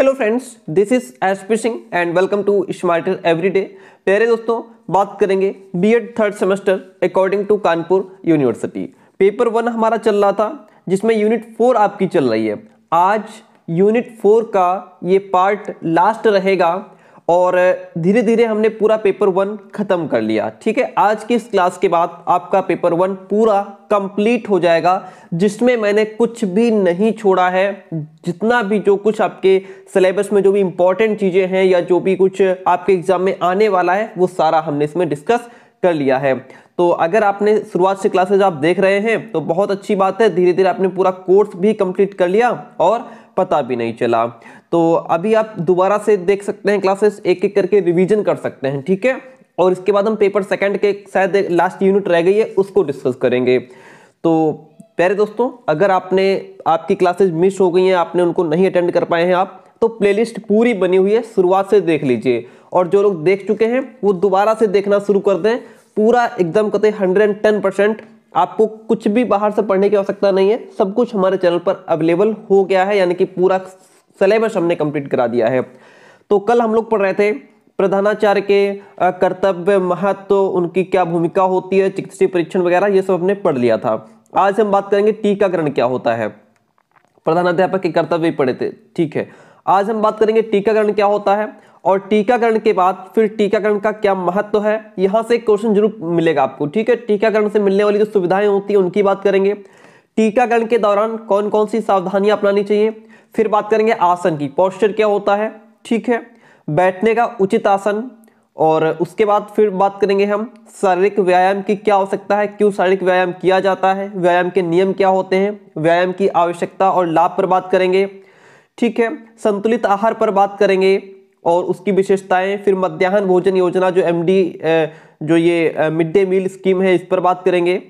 hello friends this is SP Singh and welcome to smarter everyday प्यारे दोस्तों बात करेंगे BEd third semester according to Kanpur university paper one हमारा चल रहा था जिसमें यूनिट फोर आपकी चल रही है आज यूनिट फोर का ये पार्ट लास्ट रहेगा और धीरे धीरे हमने पूरा पेपर वन ख़त्म कर लिया ठीक है आज की इस क्लास के बाद आपका पेपर वन पूरा कंप्लीट हो जाएगा जिसमें मैंने कुछ भी नहीं छोड़ा है जितना भी जो कुछ आपके सिलेबस में जो भी इंपॉर्टेंट चीज़ें हैं या जो भी कुछ आपके एग्ज़ाम में आने वाला है वो सारा हमने इसमें डिस्कस कर लिया है तो अगर आपने शुरुआत से क्लासेज आप देख रहे हैं तो बहुत अच्छी बात है धीरे धीरे आपने पूरा कोर्स भी कंप्लीट कर लिया और पता भी नहीं चला तो अभी आप दोबारा से देख सकते हैं क्लासेस एक एक करके रिवीजन कर सकते हैं ठीक है और इसके बाद हम पेपर सेकंड के शायद लास्ट यूनिट रह गई है उसको डिस्कस करेंगे तो प्यारे दोस्तों अगर आपने आपकी क्लासेज मिस हो गई हैं आपने उनको नहीं अटेंड कर पाए हैं आप तो प्लेलिस्ट पूरी बनी हुई है शुरुआत से देख लीजिए और जो लोग देख चुके हैं वो दोबारा से देखना शुरू कर दें पूरा एकदम कहते हंड्रेड टेन परसेंट आपको कुछ भी बाहर से पढ़ने की आवश्यकता नहीं है सब कुछ हमारे चैनल पर अवेलेबल हो गया है यानी कि पूरा सिलेबस हमने कंप्लीट करा दिया है तो कल हम लोग पढ़ रहे थे प्रधानाचार्य के कर्तव्य महत्व उनकी क्या भूमिका होती है चिकित्सीय परीक्षण वगैरह ये सब हमने पढ़ लिया था आज हम बात करेंगे टीकाकरण क्या होता है प्रधानाध्यापक के कर्तव्य पढ़े थे ठीक है आज हम बात करेंगे टीकाकरण क्या होता है और टीकाकरण के बाद फिर टीकाकरण का क्या महत्व तो है यहाँ से क्वेश्चन जरूर मिलेगा आपको ठीक है टीकाकरण से मिलने वाली जो सुविधाएं होती हैं उनकी बात करेंगे टीकाकरण के दौरान कौन कौन सी सावधानियां अपनानी चाहिए फिर बात करेंगे आसन की पॉस्चर क्या होता है ठीक है बैठने का उचित आसन और उसके बाद फिर बात करेंगे हम शारीरिक व्यायाम की क्या आवश्यकता है क्यों शारीरिक व्यायाम किया जाता है व्यायाम के नियम क्या होते हैं व्यायाम की आवश्यकता और लाभ पर बात करेंगे ठीक है संतुलित आहार पर बात करेंगे और उसकी विशेषताएं फिर मध्याह्न भोजन योजना जो एमडी जो ये मिड डे मील स्कीम है इस पर बात करेंगे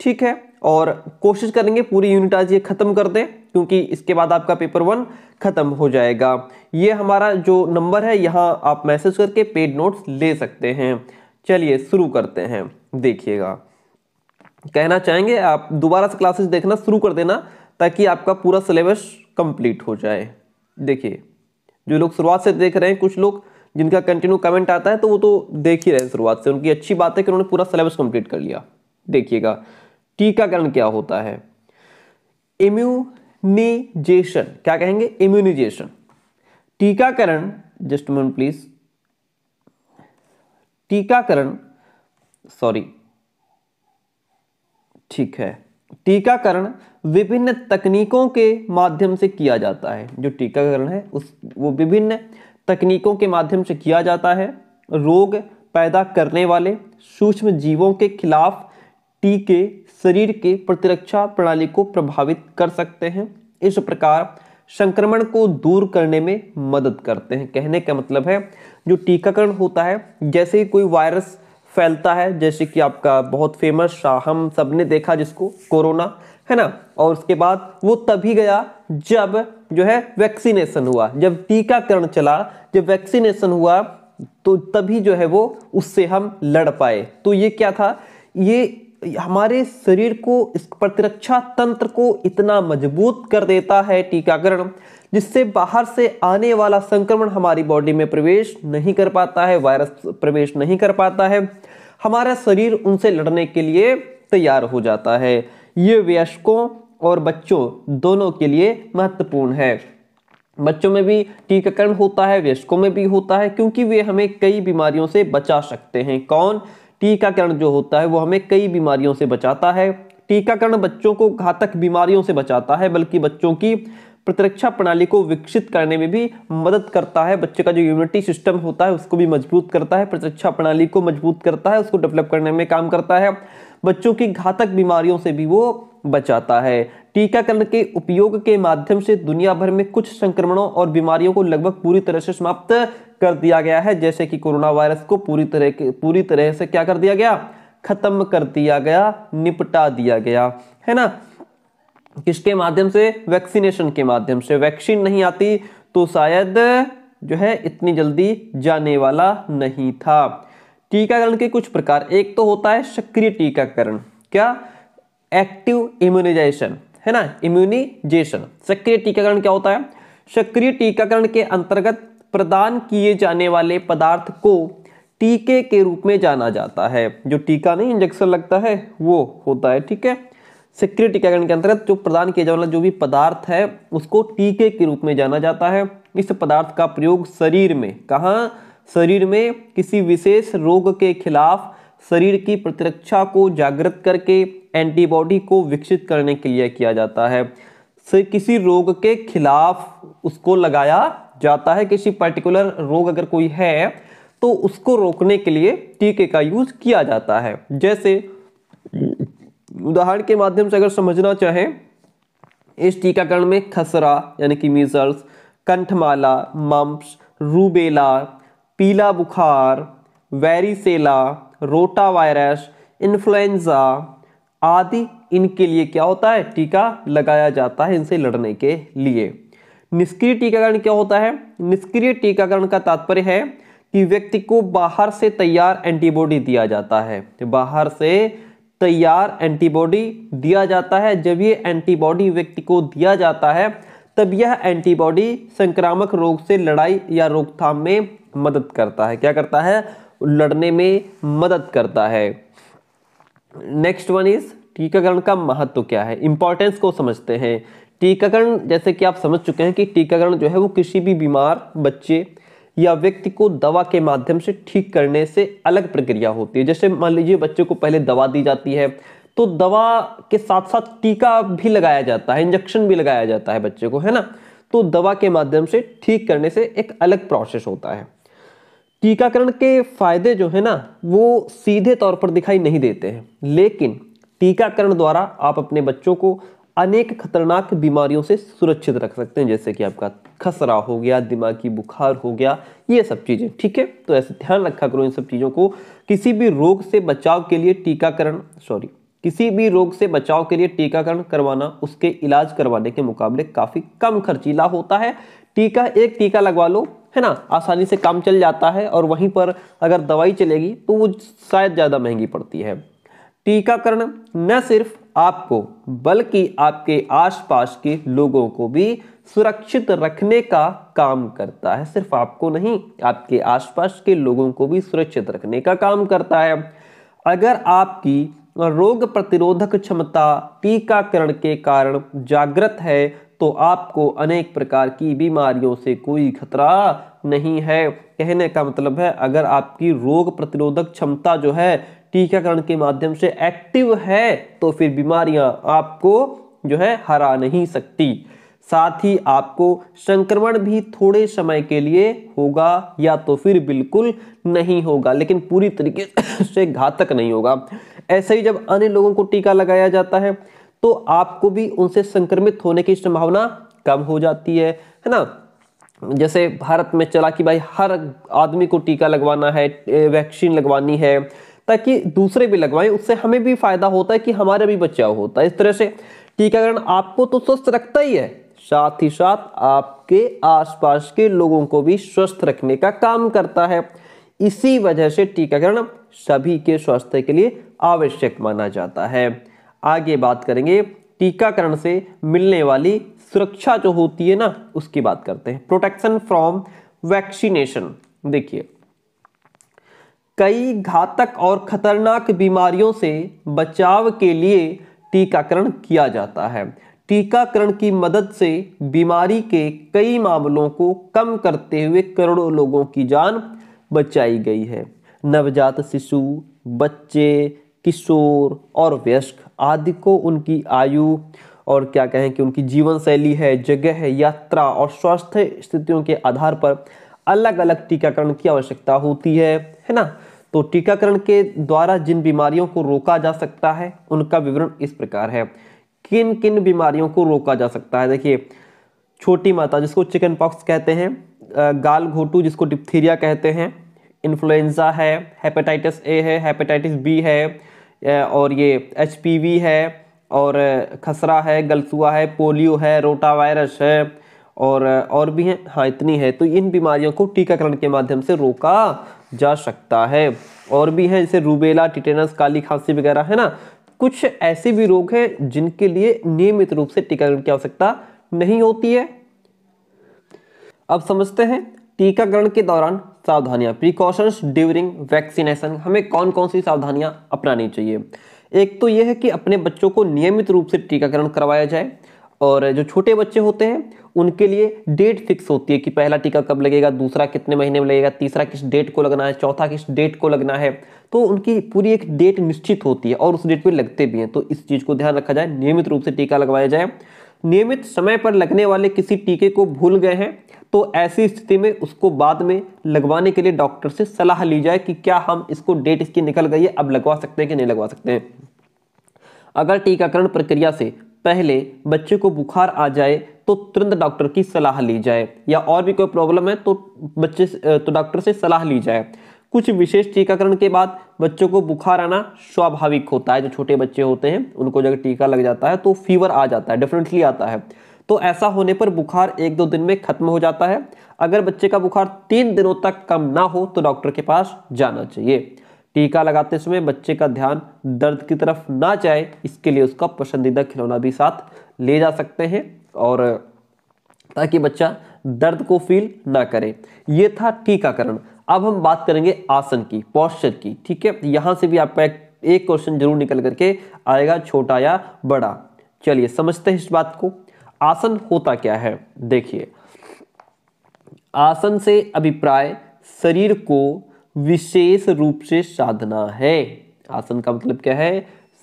ठीक है और कोशिश करेंगे पूरी यूनिट आज ये ख़त्म कर दें क्योंकि इसके बाद आपका पेपर वन ख़त्म हो जाएगा ये हमारा जो नंबर है यहाँ आप मैसेज करके पेड नोट्स ले सकते हैं चलिए शुरू करते हैं देखिएगा कहना चाहेंगे आप दोबारा से क्लासेस देखना शुरू कर देना ताकि आपका पूरा सिलेबस कंप्लीट हो जाए देखिए जो लोग शुरुआत से देख रहे हैं कुछ लोग जिनका कंटिन्यू कमेंट आता है तो वो तो देख ही रहे हैं शुरुआत से उनकी अच्छी बात है कि उन्होंने पूरा सिलेबस कंप्लीट कर लिया देखिएगा टीकाकरण क्या होता है इम्यूनिजेशन क्या कहेंगे इम्यूनिजेशन टीकाकरण जस्ट मन प्लीज टीकाकरण सॉरी ठीक है टीकाकरण विभिन्न तकनीकों के माध्यम से किया जाता है जो टीकाकरण है उस वो विभिन्न तकनीकों के माध्यम से किया जाता है रोग पैदा करने वाले सूक्ष्म जीवों के खिलाफ टीके शरीर के प्रतिरक्षा प्रणाली को प्रभावित कर सकते हैं इस प्रकार संक्रमण को दूर करने में मदद करते हैं कहने का मतलब है जो टीकाकरण होता है जैसे कोई वायरस फैलता है जैसे कि आपका बहुत फेमस हम सब ने देखा जिसको कोरोना है ना और उसके बाद वो तभी गया जब जो है वैक्सीनेशन हुआ जब टीकाकरण चला जब वैक्सीनेशन हुआ तो तभी जो है वो उससे हम लड़ पाए तो ये क्या था ये हमारे शरीर को इस प्रतिरक्षा तंत्र को इतना मजबूत कर देता है टीकाकरण जिससे बाहर से आने वाला संक्रमण हमारी बॉडी में प्रवेश नहीं कर पाता है वायरस प्रवेश नहीं कर पाता है हमारा शरीर उनसे लड़ने के लिए तैयार हो जाता है ये वयस्कों और बच्चों दोनों के लिए महत्वपूर्ण है बच्चों में भी टीकाकरण होता है वयस्कों में भी होता है क्योंकि वे हमें कई बीमारियों से बचा सकते हैं कौन टीकाकरण जो होता है वो हमें कई बीमारियों से बचाता है टीकाकरण बच्चों को घातक बीमारियों से बचाता है बल्कि बच्चों की प्रतिरक्षा प्रणाली को विकसित करने में भी मदद करता है बच्चे का जो इम्यूनिटी सिस्टम होता है उसको भी मजबूत करता है प्रतिरक्षा प्रणाली को मजबूत करता है उसको डेवलप करने में काम करता है बच्चों की घातक बीमारियों से भी वो बचाता है टीकाकरण के उपयोग के माध्यम से दुनिया भर में कुछ संक्रमणों और बीमारियों को लगभग पूरी तरह से समाप्त कर दिया गया है जैसे कि कोरोना वायरस को पूरी तरह के पूरी तरह से क्या कर दिया गया खत्म कर दिया गया निपटा दिया गया है ना किसके माध्यम से वैक्सीनेशन के माध्यम से वैक्सीन नहीं आती तो शायद जो है इतनी जल्दी जाने वाला नहीं था टीकाकरण के कुछ प्रकार एक तो होता है सक्रिय टीकाकरण क्या एक्टिव इम्यूनाइजेशन है ना इम्यूनिजेशन सक्रिय टीकाकरण क्या होता है सक्रिय टीकाकरण के अंतर्गत प्रदान किए जाने वाले पदार्थ को टीके के रूप में जाना जाता है जो टीका नहीं इंजेक्शन लगता है वो होता है ठीक है सिक्रिय टीकाकरण के अंतर्गत जो प्रदान किया जाने वाला जो भी पदार्थ है उसको टीके के रूप में जाना जाता है इस पदार्थ का प्रयोग शरीर में कहाँ शरीर में किसी विशेष रोग के खिलाफ शरीर की प्रतिरक्षा को जागृत करके एंटीबॉडी को विकसित करने के लिए किया जाता है से किसी रोग के खिलाफ उसको लगाया जाता है किसी पर्टिकुलर रोग अगर कोई है तो उसको रोकने के लिए टीके का यूज किया जाता है जैसे उदाहरण के माध्यम से अगर समझना चाहें इस टीकाकरण में खसरा यानी कि मीजल्स कंठमाला मम्प्स रूबेला पीला बुखार वेरीसेला रोटा वायरस इन्फ्लुएंजा आदि इनके लिए क्या होता है टीका लगाया जाता है इनसे लड़ने के लिए निष्क्रिय टीकाकरण क्या होता है निष्क्रिय टीकाकरण का तात्पर्य है कि व्यक्ति को बाहर से तैयार एंटीबॉडी दिया जाता है बाहर से तैयार एंटीबॉडी दिया जाता है जब ये एंटीबॉडी व्यक्ति को दिया जाता है तब यह एंटीबॉडी संक्रामक रोग से लड़ाई या रोकथाम में मदद करता है क्या करता है लड़ने में मदद करता है नेक्स्ट वन इज टीकाकरण का महत्व तो क्या है इंपॉर्टेंस को समझते हैं टीकाकरण जैसे कि आप समझ चुके हैं कि टीकाकरण जो है वो किसी भी बीमार बच्चे या व्यक्ति को दवा के माध्यम से ठीक करने से अलग प्रक्रिया होती है जैसे मान लीजिए बच्चे को पहले दवा दी जाती है तो दवा के साथ साथ टीका भी लगाया जाता है इंजेक्शन भी लगाया जाता है बच्चे को है ना तो दवा के माध्यम से ठीक करने से एक अलग प्रोसेस होता है टीकाकरण के फायदे जो है ना वो सीधे तौर पर दिखाई नहीं देते हैं लेकिन टीकाकरण द्वारा आप अपने बच्चों को अनेक खतरनाक बीमारियों से सुरक्षित रख सकते हैं जैसे कि आपका खसरा हो गया दिमागी बुखार हो गया ये सब चीज़ें ठीक है तो ऐसे ध्यान रखा करो इन सब चीज़ों को किसी भी रोग से बचाव के लिए टीकाकरण सॉरी किसी भी रोग से बचाव के लिए टीकाकरण करवाना उसके इलाज करवाने के मुकाबले काफ़ी कम खर्चीला होता है टीका एक टीका लगवा लो है ना आसानी से काम चल जाता है और वहीं पर अगर दवाई चलेगी तो वो शायद ज़्यादा महंगी पड़ती है टीकाकरण न सिर्फ आपको बल्कि आपके आसपास के लोगों को भी सुरक्षित रखने का काम करता है सिर्फ आपको नहीं आपके आसपास के लोगों को भी सुरक्षित रखने का काम करता है अगर आपकी रोग प्रतिरोधक क्षमता टीकाकरण के कारण जागृत है तो आपको अनेक प्रकार की बीमारियों से कोई खतरा नहीं है कहने का मतलब है अगर आपकी रोग प्रतिरोधक क्षमता जो है टीकाकरण के माध्यम से एक्टिव है तो फिर बीमारियां आपको जो है हरा नहीं सकती साथ ही आपको संक्रमण भी थोड़े समय के लिए होगा या तो फिर बिल्कुल नहीं होगा लेकिन पूरी तरीके से घातक नहीं होगा ऐसे ही जब अन्य लोगों को टीका लगाया जाता है तो आपको भी उनसे संक्रमित होने की संभावना कम हो जाती है है ना जैसे भारत में चला कि भाई हर आदमी को टीका लगवाना है वैक्सीन लगवानी है ताकि दूसरे भी लगवाएं उससे हमें भी फायदा होता है कि हमारा भी बचाव होता है इस तरह से टीकाकरण आपको तो स्वस्थ रखता ही है साथ ही साथ आपके आसपास के लोगों को भी स्वस्थ रखने का काम करता है इसी वजह से टीकाकरण सभी के स्वास्थ्य के लिए आवश्यक माना जाता है आगे बात करेंगे टीकाकरण से मिलने वाली सुरक्षा जो होती है ना उसकी बात करते हैं प्रोटेक्शन फ्रॉम वैक्सीनेशन देखिए कई घातक और खतरनाक बीमारियों से बचाव के लिए टीकाकरण किया जाता है टीकाकरण की मदद से बीमारी के कई मामलों को कम करते हुए करोड़ों लोगों की जान बचाई गई है नवजात शिशु बच्चे किशोर और वयस्क आदि को उनकी आयु और क्या कहें कि उनकी जीवन शैली है जगह है यात्रा और स्वास्थ्य स्थितियों के आधार पर अलग अलग टीकाकरण की आवश्यकता होती है है ना तो टीकाकरण के द्वारा जिन बीमारियों को रोका जा सकता है उनका विवरण इस प्रकार है किन किन बीमारियों को रोका जा सकता है देखिए छोटी माता जिसको चिकन पॉक्स कहते हैं गाल घोटू जिसको डिप्थीरिया कहते हैं इन्फ्लुएंजा है हेपेटाइटिस ए है हेपेटाइटिस बी है और ये एच है और खसरा है गलसुआ है पोलियो है रोटा वायरस है और और भी हैं हाँ इतनी है तो इन बीमारियों को टीकाकरण के माध्यम से रोका जा सकता है और भी है जैसे रूबेला टिटेनस काली खांसी वगैरह है ना कुछ ऐसे भी रोग हैं जिनके लिए नियमित रूप से टीकाकरण की आवश्यकता नहीं होती है अब समझते हैं टीकाकरण के दौरान सावधानियां प्रिकॉशंस ड्यूरिंग वैक्सीनेशन हमें कौन कौन सी सावधानियां अपनानी चाहिए एक तो यह है कि अपने बच्चों को नियमित रूप से टीकाकरण करवाया जाए और जो छोटे बच्चे होते हैं उनके लिए डेट फिक्स होती है कि पहला टीका कब लगेगा दूसरा कितने महीने में लगेगा तीसरा किस डेट को लगना है चौथा किस डेट को लगना है तो उनकी पूरी एक डेट निश्चित होती है और उस डेट पर लगते भी हैं तो इस चीज़ को ध्यान रखा जाए नियमित रूप से टीका लगवाया जाए नियमित समय पर लगने वाले किसी टीके को भूल गए हैं तो ऐसी स्थिति में उसको बाद में लगवाने के लिए डॉक्टर से सलाह ली जाए कि क्या हम इसको डेट इसकी निकल गई है अब लगवा सकते हैं कि नहीं लगवा सकते हैं अगर टीकाकरण प्रक्रिया से पहले बच्चे को बुखार आ जाए तो तुरंत डॉक्टर की सलाह ली जाए या और भी कोई प्रॉब्लम है तो बच्चे तो डॉक्टर से सलाह ली जाए कुछ विशेष टीकाकरण के बाद बच्चों को बुखार आना स्वाभाविक होता है जो छोटे बच्चे होते हैं उनको जब टीका लग जाता है तो फीवर आ जाता है डेफिनेटली आता है तो ऐसा होने पर बुखार एक दो दिन में खत्म हो जाता है अगर बच्चे का बुखार तीन दिनों तक कम ना हो तो डॉक्टर के पास जाना चाहिए टीका लगाते समय बच्चे का ध्यान दर्द की तरफ ना जाए इसके लिए उसका पसंदीदा खिलौना भी साथ ले जा सकते हैं और ताकि बच्चा दर्द को फील ना करे ये था टीकाकरण अब हम बात करेंगे आसन की पॉस्चर की ठीक है यहाँ से भी आपका एक, एक क्वेश्चन जरूर निकल करके आएगा छोटा या बड़ा चलिए समझते हैं इस बात को आसन होता क्या है देखिए आसन से अभिप्राय शरीर को विशेष रूप से साधना है आसन का मतलब क्या है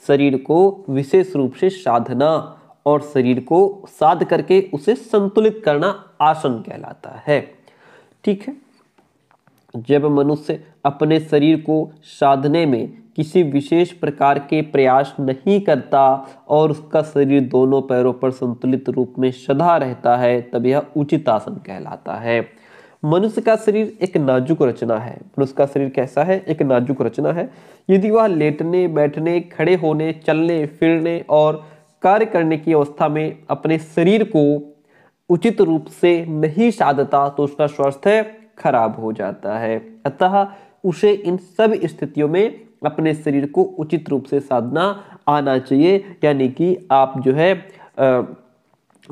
शरीर को विशेष रूप से साधना और शरीर को साध करके उसे संतुलित करना आसन कहलाता है ठीक है जब मनुष्य अपने शरीर को साधने में किसी विशेष प्रकार के प्रयास नहीं करता और उसका शरीर दोनों पैरों पर संतुलित रूप में सदा रहता है तब यह उचित आसन कहलाता है मनुष्य का शरीर एक नाजुक रचना है मनुष्य का शरीर कैसा है एक नाजुक रचना है यदि वह लेटने बैठने खड़े होने चलने फिरने और कार्य करने की अवस्था में अपने शरीर को उचित रूप से नहीं साधता तो उसका स्वास्थ्य खराब हो जाता है अतः उसे इन सब स्थितियों में अपने शरीर को उचित रूप से साधना आना चाहिए यानी कि आप जो है आ,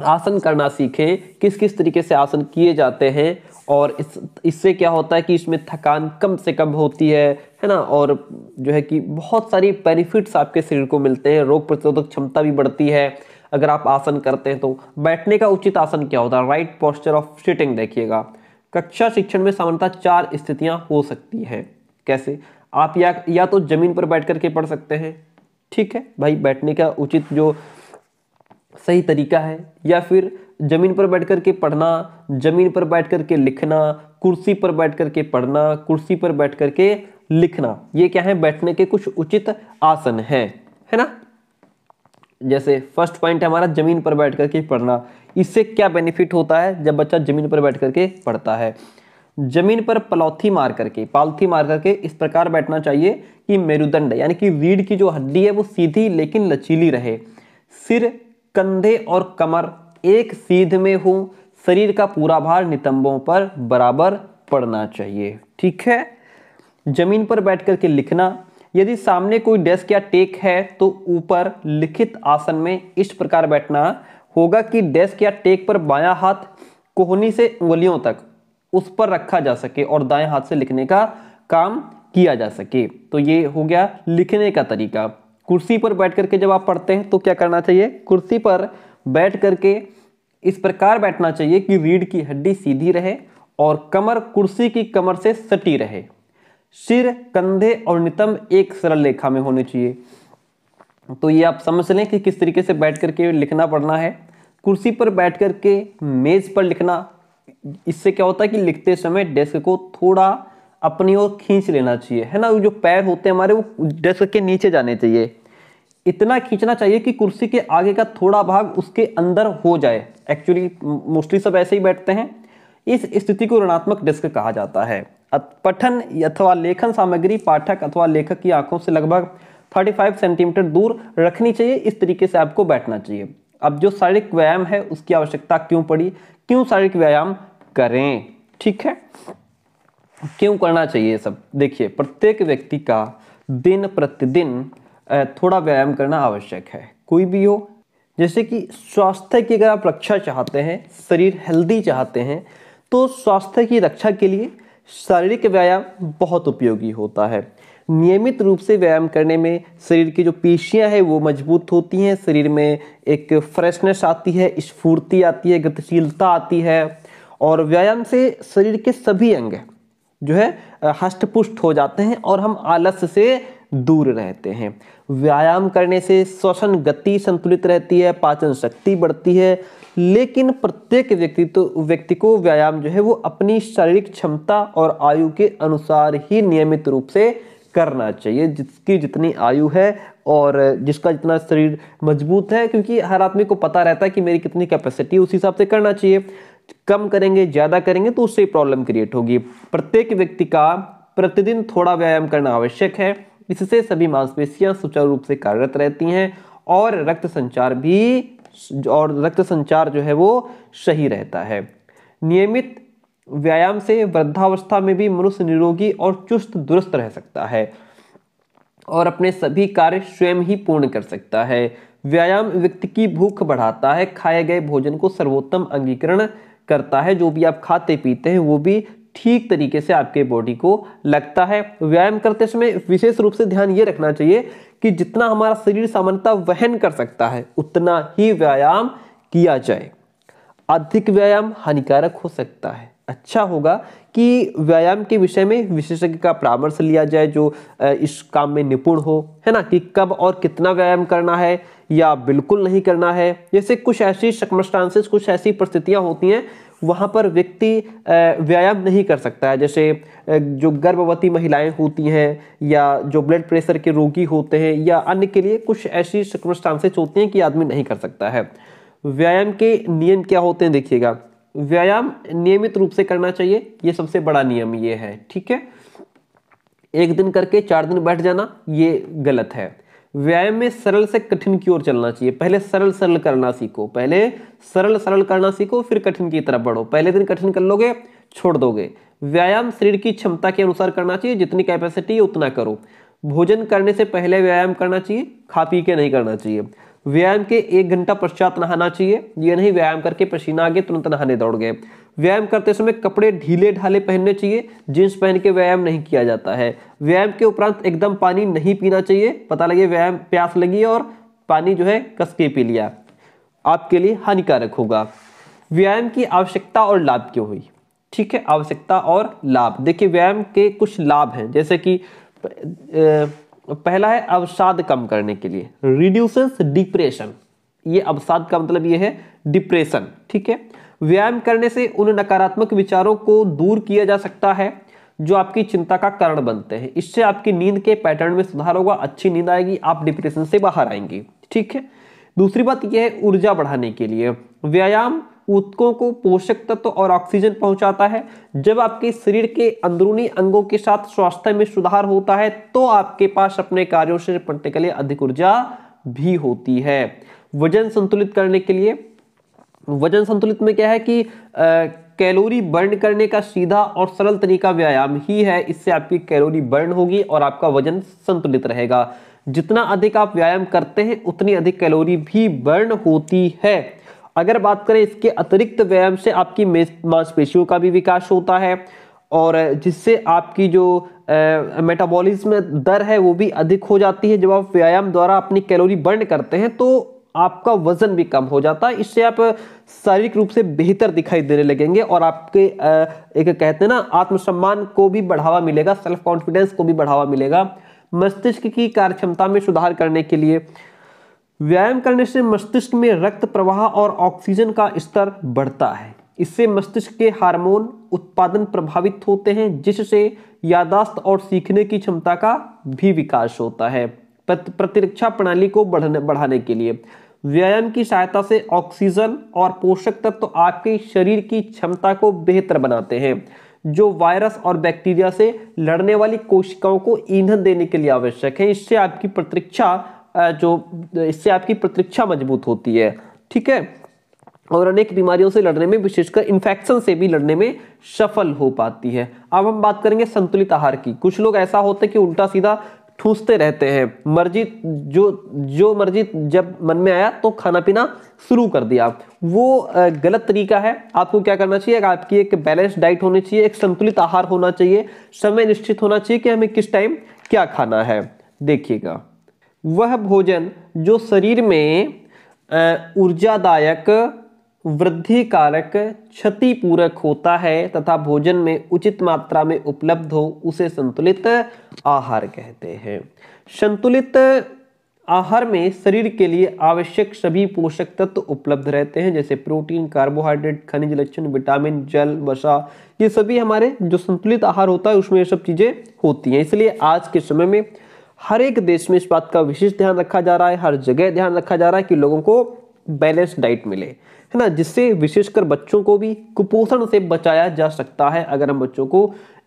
आसन करना सीखें किस किस तरीके से आसन किए जाते हैं और इस इससे क्या होता है कि इसमें थकान कम से कम होती है है ना और जो है कि बहुत सारी बेनिफिट्स आपके शरीर को मिलते हैं रोग प्रतिरोधक क्षमता भी बढ़ती है अगर आप आसन करते हैं तो बैठने का उचित आसन क्या होता है राइट पोस्चर ऑफ सिटिंग देखिएगा कक्षा शिक्षण में सामान्यतः चार स्थितियाँ हो सकती हैं कैसे आप या या तो ज़मीन पर बैठ करके पढ़ सकते हैं ठीक है भाई बैठने का उचित जो सही तरीका है या फिर ज़मीन पर बैठ कर के पढ़ना ज़मीन पर बैठ कर के लिखना कुर्सी पर बैठ कर के पढ़ना कुर्सी पर बैठ कर के लिखना ये क्या है बैठने के कुछ उचित आसन हैं है ना जैसे फर्स्ट पॉइंट है हमारा ज़मीन पर बैठ कर के पढ़ना इससे क्या बेनिफिट होता है जब बच्चा ज़मीन पर बैठ करके के पढ़ता है ज़मीन पर पलौथी मार करके पालथी मार करके इस प्रकार बैठना चाहिए कि मेरुदंड यानी कि रीढ़ की जो हड्डी है वो सीधी लेकिन लचीली रहे सिर कंधे और कमर एक सीध में हो शरीर का पूरा भार नितंबों पर बराबर पड़ना चाहिए ठीक है जमीन पर बैठ करके लिखना यदि सामने कोई डेस्क या टेक है तो ऊपर लिखित आसन में इस प्रकार बैठना होगा कि डेस्क या टेक पर बायां हाथ कोहनी से उंगलियों तक उस पर रखा जा सके और दाएं हाथ से लिखने का काम किया जा सके तो ये हो गया लिखने का तरीका कुर्सी पर बैठ करके जब आप पढ़ते हैं तो क्या करना चाहिए कुर्सी पर बैठ करके इस प्रकार बैठना चाहिए कि रीढ़ की हड्डी सीधी रहे और कमर कुर्सी की कमर से सटी रहे सिर कंधे और नितंब एक सरल रेखा में होने चाहिए तो ये आप समझ लें कि किस तरीके से बैठ करके लिखना पढ़ना है कुर्सी पर बैठ करके मेज़ पर लिखना इससे क्या होता है कि लिखते समय डेस्क को थोड़ा अपनी ओर खींच लेना चाहिए है ना जो पैर होते हैं हमारे वो डेस्क के नीचे जाने चाहिए इतना खींचना चाहिए कि कुर्सी के आगे का थोड़ा भाग उसके अंदर हो जाए एक्चुअली मोस्टली सब ऐसे ही बैठते हैं इस स्थिति को ऋणात्मक डेस्क कहा जाता है पठन अथवा लेखन सामग्री पाठक अथवा लेखक की आंखों से लगभग 35 सेंटीमीटर दूर रखनी चाहिए इस तरीके से आपको बैठना चाहिए अब जो शारीरिक व्यायाम है उसकी आवश्यकता क्यों पड़ी क्यों शारीरिक व्यायाम करें ठीक है क्यों करना चाहिए सब देखिए प्रत्येक व्यक्ति का दिन प्रतिदिन थोड़ा व्यायाम करना आवश्यक है कोई भी हो जैसे कि स्वास्थ्य की अगर आप रक्षा चाहते हैं शरीर हेल्दी चाहते हैं तो स्वास्थ्य की रक्षा के लिए शारीरिक व्यायाम बहुत उपयोगी होता है नियमित रूप से व्यायाम करने में शरीर की जो पेशियां हैं वो मजबूत होती हैं शरीर में एक फ्रेशनेस आती है स्फूर्ति आती है गतिशीलता आती है और व्यायाम से शरीर के सभी अंग हैं जो है हष्टपुष्ट हो जाते हैं और हम आलस से दूर रहते हैं व्यायाम करने से श्वसन गति संतुलित रहती है पाचन शक्ति बढ़ती है लेकिन प्रत्येक व्यक्ति तो व्यक्ति को व्यायाम जो है वो अपनी शारीरिक क्षमता और आयु के अनुसार ही नियमित रूप से करना चाहिए जिसकी जितनी आयु है और जिसका जितना शरीर मजबूत है क्योंकि हर आदमी को पता रहता है कि मेरी कितनी कैपेसिटी उस हिसाब से करना चाहिए कम करेंगे ज़्यादा करेंगे तो उससे प्रॉब्लम क्रिएट होगी प्रत्येक व्यक्ति का प्रतिदिन थोड़ा व्यायाम करना आवश्यक है इससे सभी मांसपेशियां सुचारू रूप से कार्यरत रहती हैं और रक्त संचार भी और रक्त संचार जो है वो सही रहता है नियमित व्यायाम से वृद्धावस्था में भी मनुष्य निरोगी और चुस्त दुरुस्त रह सकता है और अपने सभी कार्य स्वयं ही पूर्ण कर सकता है व्यायाम व्यक्ति की भूख बढ़ाता है खाए गए भोजन को सर्वोत्तम अंगीकरण करता है जो भी आप खाते पीते हैं वो भी ठीक तरीके से आपके बॉडी को लगता है व्यायाम करते समय विशेष रूप से ध्यान ये रखना चाहिए कि जितना हमारा शरीर सामान्यतः वहन कर सकता है उतना ही व्यायाम किया जाए अधिक व्यायाम हानिकारक हो सकता है अच्छा होगा कि व्यायाम के विषय में विशेषज्ञ का परामर्श लिया जाए जो इस काम में निपुण हो है ना कि कब और कितना व्यायाम करना है या बिल्कुल नहीं करना है जैसे कुछ ऐसी सकमस्टांसेस कुछ ऐसी परिस्थितियाँ होती हैं वहाँ पर व्यक्ति व्यायाम नहीं कर सकता है जैसे जो गर्भवती महिलाएं होती हैं या जो ब्लड प्रेशर के रोगी होते हैं या अन्य के लिए कुछ ऐसी सकमस्टांसेस होती हैं कि आदमी नहीं कर सकता है व्यायाम के नियम क्या होते हैं देखिएगा व्यायाम नियमित रूप से करना चाहिए ये सबसे बड़ा नियम ये है ठीक है एक दिन करके चार दिन बैठ जाना ये गलत है व्यायाम में सरल से कठिन की ओर चलना चाहिए पहले सरल सरल करना सीखो पहले सरल सरल करना सीखो फिर कठिन की तरफ बढ़ो पहले दिन कठिन कर लोगे छोड़ दोगे व्यायाम शरीर की क्षमता के अनुसार करना चाहिए जितनी कैपेसिटी उतना करो भोजन करने से पहले व्यायाम करना चाहिए खा पी के नहीं करना चाहिए व्यायाम के एक घंटा पश्चात नहाना चाहिए ये नहीं व्यायाम करके पसीना आगे तुरंत नहाने दौड़ गए व्यायाम करते समय कपड़े ढीले ढाले पहनने चाहिए जींस पहन के व्यायाम नहीं किया जाता है व्यायाम के उपरांत एकदम पानी नहीं पीना चाहिए पता लगे व्यायाम प्यास लगी और पानी जो है कसके पी लिया आपके लिए हानिकारक होगा व्यायाम की आवश्यकता और लाभ क्यों हुई ठीक है आवश्यकता और लाभ देखिए व्यायाम के कुछ लाभ हैं जैसे कि पहला है अवसाद कम करने के लिए रिड्यूसेस डिप्रेशन ये अवसाद का मतलब ये है डिप्रेशन ठीक है व्यायाम करने से उन नकारात्मक विचारों को दूर किया जा सकता है जो आपकी चिंता का कारण बनते हैं इससे आपकी नींद के पैटर्न में सुधार होगा अच्छी नींद आएगी आप डिप्रेशन से बाहर आएंगे ठीक है दूसरी बात यह है ऊर्जा बढ़ाने के लिए व्यायाम उत्कों को पोषक तत्व और ऑक्सीजन पहुंचाता है जब आपके शरीर के अंदरूनी अंगों के साथ स्वास्थ्य में सुधार होता है तो आपके पास अपने कार्यों से निपटने के लिए अधिक ऊर्जा भी होती है वजन संतुलित करने के लिए वजन संतुलित में क्या है कि कैलोरी बर्न करने का सीधा और सरल तरीका व्यायाम ही है इससे आपकी कैलोरी बर्न होगी और आपका वजन संतुलित रहेगा जितना अधिक आप व्यायाम करते हैं उतनी अधिक कैलोरी भी बर्न होती है अगर बात करें इसके अतिरिक्त व्यायाम से आपकी मांसपेशियों का भी विकास होता है और जिससे आपकी जो मेटाबॉलिज्म दर है वो भी अधिक हो जाती है जब आप व्यायाम द्वारा अपनी कैलोरी बर्न करते हैं तो आपका वजन भी कम हो जाता है इससे आप शारीरिक रूप से बेहतर दिखाई देने लगेंगे और आपके एक कहते हैं ना आत्मसम्मान को भी बढ़ावा मिलेगा सेल्फ कॉन्फिडेंस को भी बढ़ावा मिलेगा मस्तिष्क की कार्यक्षमता में सुधार करने के लिए व्यायाम करने से मस्तिष्क में रक्त प्रवाह और ऑक्सीजन का स्तर बढ़ता है इससे मस्तिष्क के हार्मोन उत्पादन प्रभावित होते हैं जिससे यादाश्त और सीखने की क्षमता का भी विकास होता है प्रतिरक्षा प्रणाली को बढ़ने बढ़ाने के लिए व्यायाम की सहायता से ऑक्सीजन और पोषक तत्व तो आपके शरीर की क्षमता को बेहतर बनाते हैं जो वायरस और बैक्टीरिया से लड़ने वाली कोशिकाओं को ईंधन देने के लिए आवश्यक है इससे आपकी प्रतिरक्षा जो इससे आपकी प्रतिरक्षा मजबूत होती है ठीक है और अनेक बीमारियों से लड़ने में विशेषकर इन्फेक्शन से भी लड़ने में सफल हो पाती है अब हम बात करेंगे संतुलित आहार की कुछ लोग ऐसा होते हैं कि उल्टा सीधा ठूसते रहते हैं मर्जी जो जो मर्जी जब मन में आया तो खाना पीना शुरू कर दिया वो गलत तरीका है आपको क्या करना चाहिए आपकी एक बैलेंस डाइट होनी चाहिए एक संतुलित आहार होना चाहिए समय निश्चित होना चाहिए कि हमें किस टाइम क्या खाना है देखिएगा वह भोजन जो शरीर में ऊर्जादायक वृद्धि कारक क्षतिपूरक होता है तथा भोजन में उचित मात्रा में उपलब्ध हो उसे संतुलित आहार कहते हैं संतुलित आहार में शरीर के लिए आवश्यक सभी पोषक तत्व उपलब्ध रहते हैं जैसे प्रोटीन कार्बोहाइड्रेट खनिज लक्षण विटामिन जल वसा ये सभी हमारे जो संतुलित आहार होता है उसमें ये सब चीज़ें होती हैं इसलिए आज के समय में हर एक देश में इस बात का विशेष ध्यान रखा जा रहा है हर जगह ध्यान रखा जा रहा है कि लोगों को बैलेंस डाइट मिले है ना जिससे विशेषकर बच्चों को भी कुपोषण से बचाया जा सकता है अगर हम बच्चों को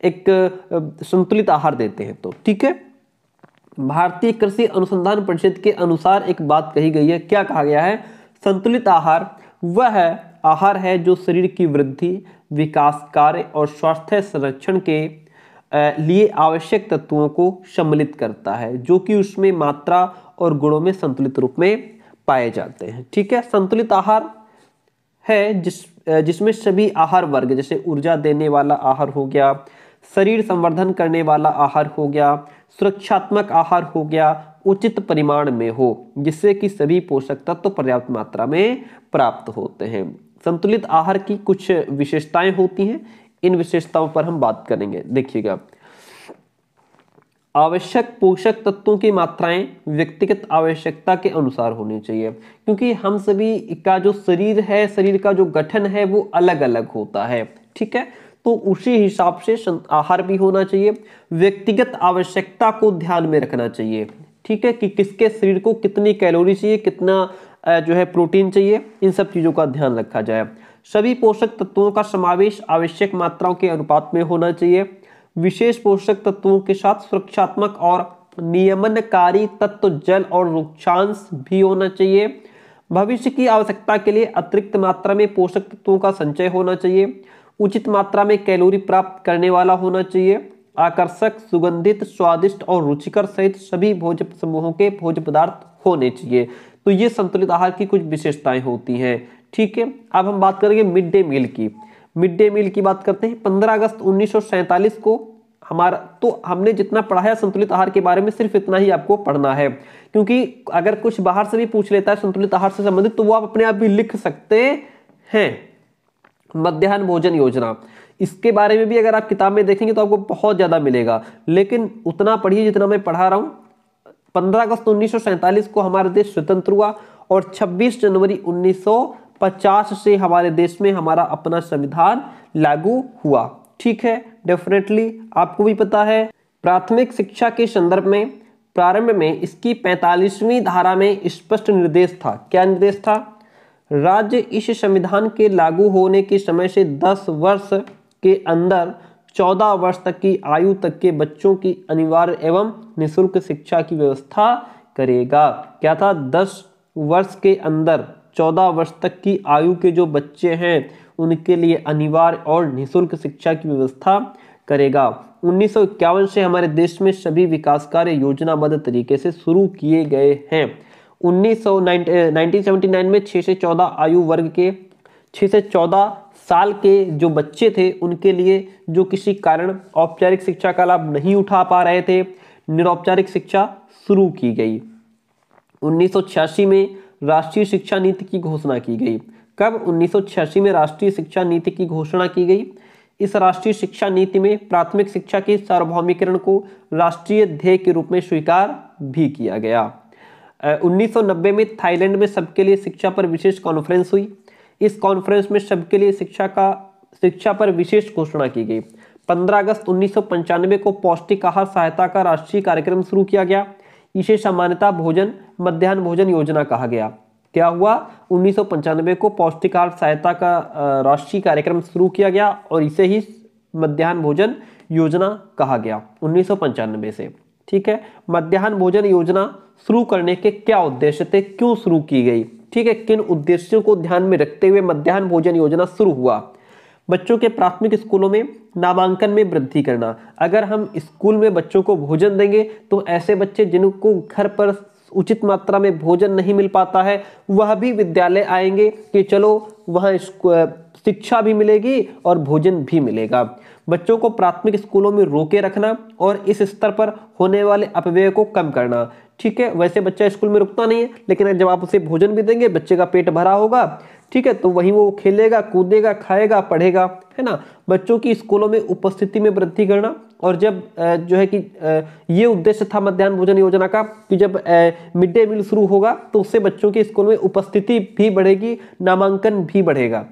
एक संतुलित आहार देते हैं तो ठीक है भारतीय कृषि अनुसंधान परिषद के अनुसार एक बात कही गई है क्या कहा गया है संतुलित आहार वह है आहार है जो शरीर की वृद्धि विकास कार्य और स्वास्थ्य संरक्षण के लिए आवश्यक तत्वों को सम्मिलित करता है जो कि उसमें मात्रा और गुणों में संतुलित रूप में पाए जाते हैं ठीक है संतुलित आहार है जिस जिसमें सभी आहार वर्ग जैसे ऊर्जा देने वाला आहार हो गया शरीर संवर्धन करने वाला आहार हो गया सुरक्षात्मक आहार हो गया उचित परिमाण में हो जिससे कि सभी पोषक तत्व तो पर्याप्त मात्रा में प्राप्त होते हैं संतुलित आहार की कुछ विशेषताएं होती हैं इन विशेषताओं पर हम बात करेंगे देखिएगा आवश्यक पोषक तत्वों की मात्राएं व्यक्तिगत आवश्यकता के अनुसार होनी चाहिए क्योंकि हम सभी का जो शरीर है शरीर का जो गठन है वो अलग अलग होता है ठीक है तो उसी हिसाब से आहार भी होना चाहिए व्यक्तिगत आवश्यकता को ध्यान में रखना चाहिए ठीक है कि किसके शरीर को कितनी कैलोरी चाहिए कितना जो है प्रोटीन चाहिए इन सब चीज़ों का ध्यान रखा जाए सभी पोषक तत्वों का समावेश आवश्यक मात्राओं के अनुपात में होना चाहिए विशेष पोषक तत्वों के साथ सुरक्षात्मक और नियमनकारी तत्व जल और रुक्षांश भी होना चाहिए भविष्य की आवश्यकता के लिए अतिरिक्त मात्रा में पोषक तत्वों का संचय होना चाहिए उचित मात्रा में कैलोरी प्राप्त करने वाला होना चाहिए आकर्षक सुगंधित स्वादिष्ट और रुचिकर सहित सभी भोज समूहों के भोज पदार्थ होने चाहिए तो ये संतुलित आहार की कुछ विशेषताएं होती हैं ठीक है अब हम बात करेंगे मिड डे मील की मिड डे मील की बात करते हैं पंद्रह अगस्त उन्नीस को हमारा तो हमने जितना पढ़ा है संतुलित आहार के बारे में सिर्फ इतना ही आपको पढ़ना है क्योंकि अगर कुछ बाहर से भी पूछ लेता है संतुलित आहार से संबंधित तो वो आप अपने आप भी लिख सकते हैं मध्यान्ह भोजन योजना इसके बारे में भी अगर आप किताब में देखेंगे तो आपको बहुत ज़्यादा मिलेगा लेकिन उतना पढ़िए जितना मैं पढ़ा रहा हूं पंद्रह अगस्त उन्नीस को हमारा देश स्वतंत्र हुआ और 26 जनवरी उन्नीस 1950 से हमारे देश में हमारा अपना संविधान लागू हुआ ठीक है डेफिनेटली आपको भी पता है प्राथमिक शिक्षा के संदर्भ में प्रारंभ में इसकी 45वीं धारा में स्पष्ट निर्देश था क्या निर्देश था राज्य इस संविधान के लागू होने के समय से 10 वर्ष के अंदर 14 वर्ष तक की आयु तक के बच्चों की अनिवार्य एवं निशुल्क शिक्षा की व्यवस्था करेगा क्या था 10 वर्ष के अंदर चौदह वर्ष तक की आयु के जो बच्चे हैं उनके लिए अनिवार्य और निःशुल्क शिक्षा की व्यवस्था करेगा उन्नीस से हमारे देश में सभी विकास कार्य योजनाबद्ध तरीके से शुरू किए गए हैं 1979 में 6 से 14 आयु वर्ग के 6 से 14 साल के जो बच्चे थे उनके लिए जो किसी कारण औपचारिक शिक्षा का लाभ नहीं उठा पा रहे थे निरौपचारिक शिक्षा शुरू की गई उन्नीस में राष्ट्रीय शिक्षा नीति की घोषणा की गई कब उन्नीस में राष्ट्रीय शिक्षा नीति की घोषणा की गई इस राष्ट्रीय शिक्षा नीति में प्राथमिक शिक्षा के सार्वभौमिकरण को राष्ट्रीय ध्येय के रूप में स्वीकार भी किया गया 1990 में थाईलैंड में सबके लिए शिक्षा पर विशेष कॉन्फ्रेंस हुई इस कॉन्फ्रेंस में सबके लिए शिक्षा का शिक्षा पर विशेष घोषणा की गई 15 अगस्त उन्नीस को पौष्टिक आहार सहायता का राष्ट्रीय कार्यक्रम शुरू किया गया इसे सामान्यता भोजन मध्यान्ह भोजन योजना कहा गया क्या हुआ उन्नीस को पौष्टिक आहार सहायता का राष्ट्रीय कार्यक्रम शुरू किया गया और इसे ही मध्यान्ह भोजन योजना कहा गया उन्नीस से ठीक है मध्यान्ह भोजन योजना शुरू करने के क्या उद्देश्य थे क्यों शुरू की गई ठीक है किन उद्देश्यों को ध्यान में रखते हुए मध्यान्ह भोजन योजना शुरू हुआ बच्चों के प्राथमिक स्कूलों में नामांकन में वृद्धि करना अगर हम स्कूल में बच्चों को भोजन देंगे तो ऐसे बच्चे जिनको घर पर उचित मात्रा में भोजन नहीं मिल पाता है वह भी विद्यालय आएंगे कि चलो वहाँ शिक्षा भी मिलेगी और भोजन भी मिलेगा बच्चों को प्राथमिक स्कूलों में रोके रखना और इस स्तर पर होने वाले अपव्यय को कम करना ठीक है वैसे बच्चा स्कूल में रुकता नहीं है लेकिन जब आप उसे भोजन भी देंगे बच्चे का पेट भरा होगा ठीक है तो वहीं वो खेलेगा कूदेगा खाएगा पढ़ेगा है ना बच्चों की स्कूलों में उपस्थिति में वृद्धि करना और जब जो है कि ये उद्देश्य था मध्यान्ह भोजन योजना का कि जब मिड डे मील शुरू होगा तो उससे बच्चों की स्कूल में उपस्थिति भी बढ़ेगी नामांकन भी बढ़ेगा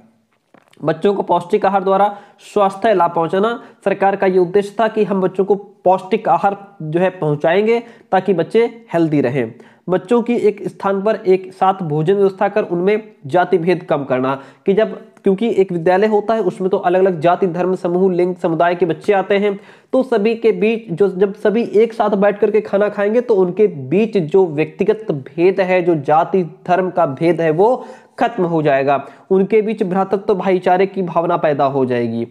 बच्चों को पौष्टिक आहार द्वारा स्वास्थ्य लाभ पहुंचाना सरकार का ये उद्देश्य था कि हम बच्चों को पौष्टिक आहार जो है पहुंचाएंगे ताकि बच्चे हेल्दी रहें बच्चों की एक स्थान पर एक साथ भोजन व्यवस्था कर उनमें जाति भेद कम करना कि जब क्योंकि एक विद्यालय होता है उसमें तो अलग अलग जाति धर्म समूह लिंग समुदाय के बच्चे आते हैं तो सभी के बीच जो जब सभी एक साथ बैठ करके खाना खाएंगे तो उनके बीच जो व्यक्तिगत भेद है जो जाति धर्म का भेद है वो खत्म हो जाएगा उनके बीच भ्रातत्व भाईचारे की भावना पैदा हो जाएगी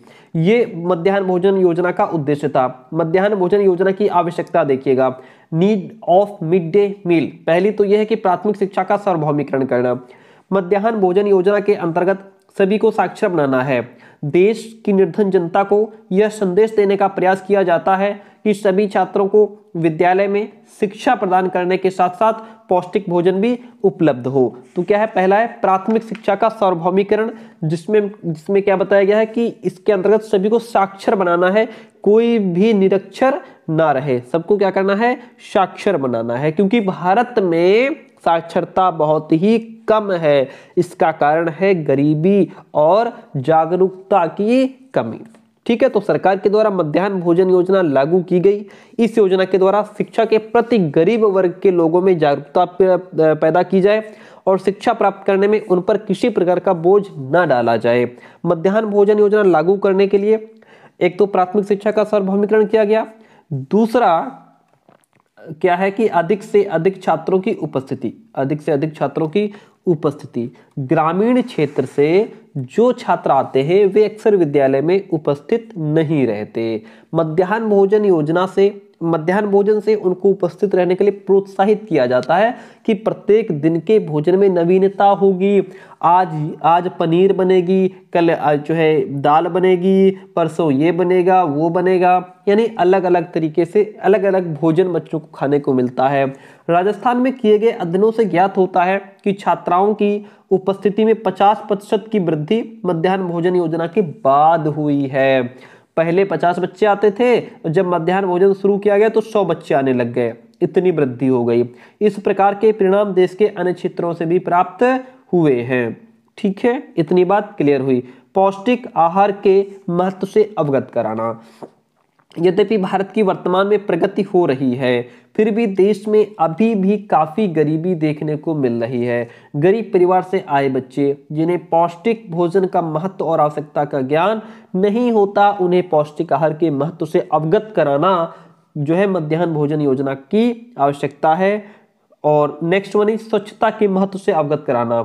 ये मध्यान्ह भोजन योजना का उद्देश्य था मध्यान्ह भोजन योजना की आवश्यकता देखिएगा need of mid day meal पहली तो यह है कि प्राथमिक शिक्षा का सार्वभौमिकरण करना मध्यान्ह भोजन योजना के अंतर्गत सभी को साक्षर बनाना है देश की निर्धन जनता को यह संदेश देने का प्रयास किया जाता है कि सभी छात्रों को विद्यालय में शिक्षा प्रदान करने के साथ साथ पौष्टिक भोजन भी उपलब्ध हो तो क्या है पहला है प्राथमिक शिक्षा का सार्वभौमिकरण जिसमें जिसमें क्या बताया गया है कि इसके अंतर्गत सभी को साक्षर बनाना है कोई भी निरक्षर ना रहे सबको क्या करना है साक्षर बनाना है क्योंकि भारत में साक्षरता बहुत ही कम है इसका कारण है गरीबी और जागरूकता की कमी ठीक है तो सरकार के द्वारा मध्यान्ह भोजन योजना लागू की गई इस योजना के द्वारा शिक्षा के प्रति गरीब वर्ग के लोगों में जागरूकता पैदा की जाए और शिक्षा प्राप्त करने में उन पर किसी प्रकार का बोझ न डाला जाए मध्यान्ह भोजन योजना लागू करने के लिए एक तो प्राथमिक शिक्षा का सार्वभौमिकरण किया गया दूसरा क्या है कि अधिक से अधिक छात्रों की उपस्थिति अधिक से अधिक छात्रों की उपस्थिति ग्रामीण क्षेत्र से जो छात्र आते हैं वे अक्सर विद्यालय में उपस्थित नहीं रहते मध्यान्ह भोजन योजना से मध्यान्ह भोजन से उनको उपस्थित रहने के लिए प्रोत्साहित किया जाता है कि प्रत्येक दिन के भोजन में नवीनता होगी आज आज पनीर बनेगी कल जो है दाल बनेगी परसों ये बनेगा वो बनेगा यानी अलग अलग तरीके से अलग अलग भोजन बच्चों को खाने को मिलता है राजस्थान में किए गए अध्ययनों से ज्ञात होता है कि छात्राओं की उपस्थिति में 50 प्रतिशत की वृद्धि मध्यान्ह भोजन योजना के बाद हुई है पहले 50 बच्चे आते थे जब मध्यान्ह भोजन शुरू किया गया तो 100 बच्चे आने लग गए इतनी वृद्धि हो गई इस प्रकार के परिणाम देश के अन्य क्षेत्रों से भी प्राप्त हुए हैं ठीक है इतनी बात क्लियर हुई पौष्टिक आहार के महत्व से अवगत कराना यद्यपि भारत की वर्तमान में प्रगति हो रही है फिर भी देश में अभी भी काफ़ी गरीबी देखने को मिल रही है गरीब परिवार से आए बच्चे जिन्हें पौष्टिक भोजन का महत्व और आवश्यकता का ज्ञान नहीं होता उन्हें पौष्टिक आहार के महत्व से अवगत कराना जो है मध्यान्ह भोजन योजना की आवश्यकता है और नेक्स्ट वन स्वच्छता के महत्व से अवगत कराना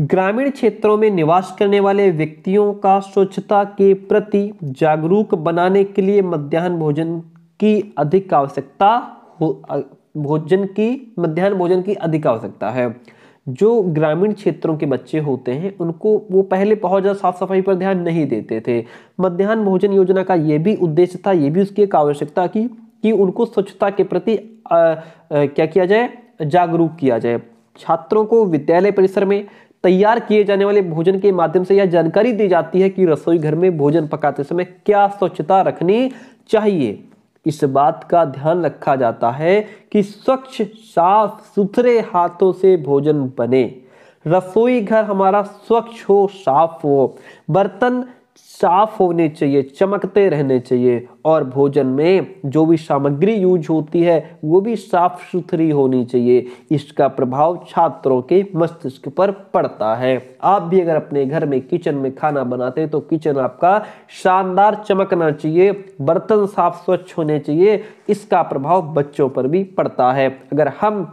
ग्रामीण क्षेत्रों में निवास करने वाले व्यक्तियों का स्वच्छता के प्रति जागरूक बनाने के लिए मध्यान्ह भोजन की अधिक आवश्यकता भोजन की मध्यान्ह भोजन की अधिक आवश्यकता है जो ग्रामीण क्षेत्रों के बच्चे होते हैं उनको वो पहले बहुत ज़्यादा साफ सफाई पर ध्यान नहीं देते थे मध्यान्ह भोजन योजना का ये भी उद्देश्य था ये भी उसकी एक आवश्यकता की कि उनको स्वच्छता के प्रति आ, आ, क्या किया जाए जागरूक किया जाए छात्रों को विद्यालय परिसर में तैयार किए जाने वाले भोजन के माध्यम से यह जानकारी दी जाती है कि रसोई घर में भोजन पकाते समय क्या स्वच्छता रखनी चाहिए इस बात का ध्यान रखा जाता है कि स्वच्छ साफ सुथरे हाथों से भोजन बने रसोई घर हमारा स्वच्छ हो साफ हो बर्तन साफ होने चाहिए चमकते रहने चाहिए और भोजन में जो भी सामग्री यूज होती है वो भी साफ सुथरी होनी चाहिए इसका प्रभाव छात्रों के मस्तिष्क पर पड़ता है आप भी अगर अपने घर में किचन में खाना बनाते हैं तो किचन आपका शानदार चमकना चाहिए बर्तन साफ स्वच्छ होने चाहिए इसका प्रभाव बच्चों पर भी पड़ता है अगर हम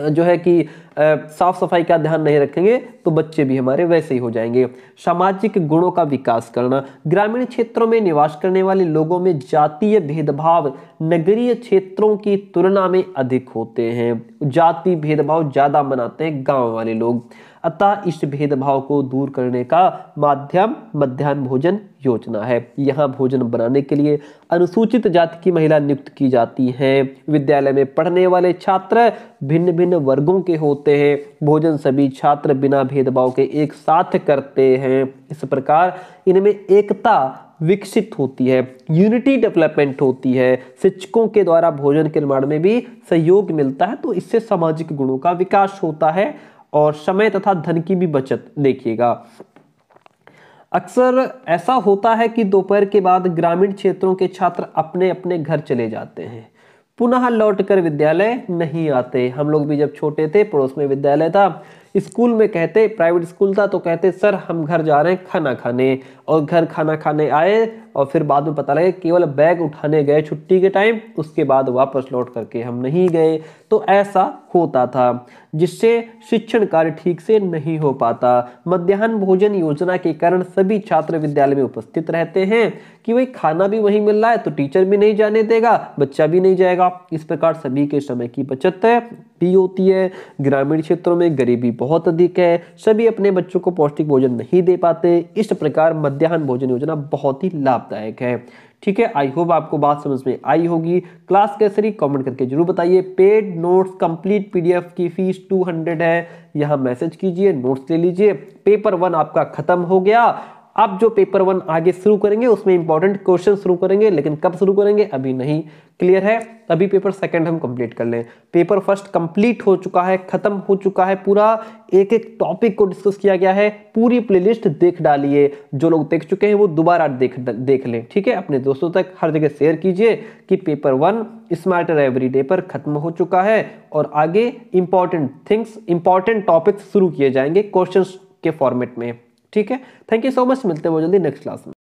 जो है कि साफ सफाई का ध्यान नहीं रखेंगे तो बच्चे भी हमारे वैसे ही हो जाएंगे सामाजिक गुणों का विकास करना ग्रामीण क्षेत्रों में निवास करने वाले लोगों में जातीय भेदभाव नगरीय क्षेत्रों की तुलना में अधिक होते हैं जाति भेदभाव ज़्यादा मनाते हैं गांव वाले लोग अतः इस भेदभाव को दूर करने का माध्यम मध्यान्ह भोजन योजना है यहाँ भोजन बनाने के लिए अनुसूचित जाति की महिला नियुक्त की जाती हैं विद्यालय में पढ़ने वाले छात्र भिन्न भिन्न वर्गों के होते हैं भोजन सभी छात्र बिना भेदभाव के एक साथ करते हैं इस प्रकार इनमें एकता विकसित होती है यूनिटी डेवलपमेंट होती है शिक्षकों के द्वारा भोजन के निर्माण में भी सहयोग मिलता है तो इससे सामाजिक गुणों का विकास होता है और समय तथा धन की भी बचत देखिएगा अक्सर ऐसा होता है कि दोपहर के बाद ग्रामीण क्षेत्रों के छात्र अपने अपने घर चले जाते हैं पुनः लौटकर विद्यालय नहीं आते हम लोग भी जब छोटे थे पड़ोस में विद्यालय था स्कूल में कहते प्राइवेट स्कूल था तो कहते सर हम घर जा रहे हैं खाना खाने और घर खाना खाने आए और फिर बाद में पता लगे केवल बैग उठाने गए छुट्टी के टाइम उसके बाद वापस लौट करके हम नहीं गए तो ऐसा होता था जिससे शिक्षण कार्य ठीक से नहीं हो पाता मध्यान्ह भोजन योजना के कारण सभी छात्र विद्यालय में उपस्थित रहते हैं कि भाई खाना भी वहीं मिल रहा है तो टीचर भी नहीं जाने देगा बच्चा भी नहीं जाएगा इस प्रकार सभी के समय की बचत भी होती है ग्रामीण क्षेत्रों में गरीबी बहुत अधिक है सभी अपने बच्चों को पौष्टिक भोजन नहीं दे पाते इस प्रकार मध्यान्ह भोजन योजना बहुत ही लाभ लाभदायक है ठीक है आई होप आपको बात समझ में आई होगी क्लास कैसे रही कमेंट करके जरूर बताइए पेड नोट्स कंप्लीट पीडीएफ की फीस 200 है यहाँ मैसेज कीजिए नोट्स ले लीजिए पेपर वन आपका खत्म हो गया अब जो पेपर वन आगे शुरू करेंगे उसमें इंपॉर्टेंट क्वेश्चन शुरू करेंगे लेकिन कब शुरू करेंगे अभी नहीं क्लियर है अभी पेपर सेकंड हम कंप्लीट कर लें पेपर फर्स्ट कंप्लीट हो चुका है खत्म हो चुका है पूरा एक एक टॉपिक को डिस्कस किया गया है पूरी प्लेलिस्ट देख डालिए जो लोग देख चुके हैं वो दोबारा देख देख लें ठीक है अपने दोस्तों तक हर जगह शेयर कीजिए कि paper one smarter every day पर खत्म हो चुका है और आगे इंपॉर्टेंट थिंग्स इंपॉर्टेंट टॉपिक्स शुरू किए जाएंगे क्वेश्चन के फॉर्मेट में ठीक है थैंक यू सो मच मिलते हैं वो जल्दी नेक्स्ट क्लास में